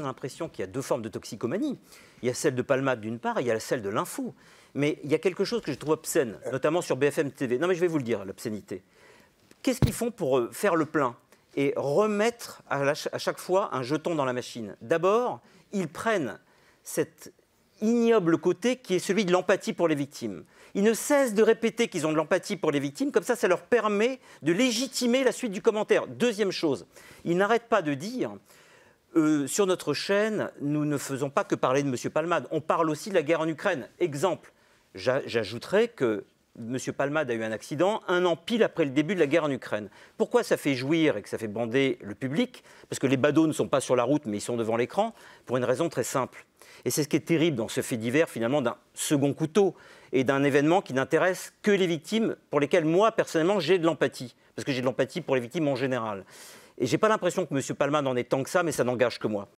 J'ai l'impression qu'il y a deux formes de toxicomanie. Il y a celle de Palmade d'une part il y a celle de l'info. Mais il y a quelque chose que je trouve obscène, notamment sur BFM TV. Non mais je vais vous le dire, l'obscénité. Qu'est-ce qu'ils font pour euh, faire le plein et remettre à, à chaque fois un jeton dans la machine D'abord, ils prennent cet ignoble côté qui est celui de l'empathie pour les victimes. Ils ne cessent de répéter qu'ils ont de l'empathie pour les victimes, comme ça ça leur permet de légitimer la suite du commentaire. Deuxième chose, ils n'arrêtent pas de dire euh, sur notre chaîne, nous ne faisons pas que parler de M. Palmade, on parle aussi de la guerre en Ukraine. Exemple, j'ajouterais que M. Palmade a eu un accident un an pile après le début de la guerre en Ukraine. Pourquoi ça fait jouir et que ça fait bander le public Parce que les badauds ne sont pas sur la route, mais ils sont devant l'écran, pour une raison très simple. Et c'est ce qui est terrible dans ce fait divers, finalement, d'un second couteau et d'un événement qui n'intéresse que les victimes, pour lesquelles moi, personnellement, j'ai de l'empathie. Parce que j'ai de l'empathie pour les victimes en général. Et j'ai pas l'impression que M. Palman en est tant que ça, mais ça n'engage que moi.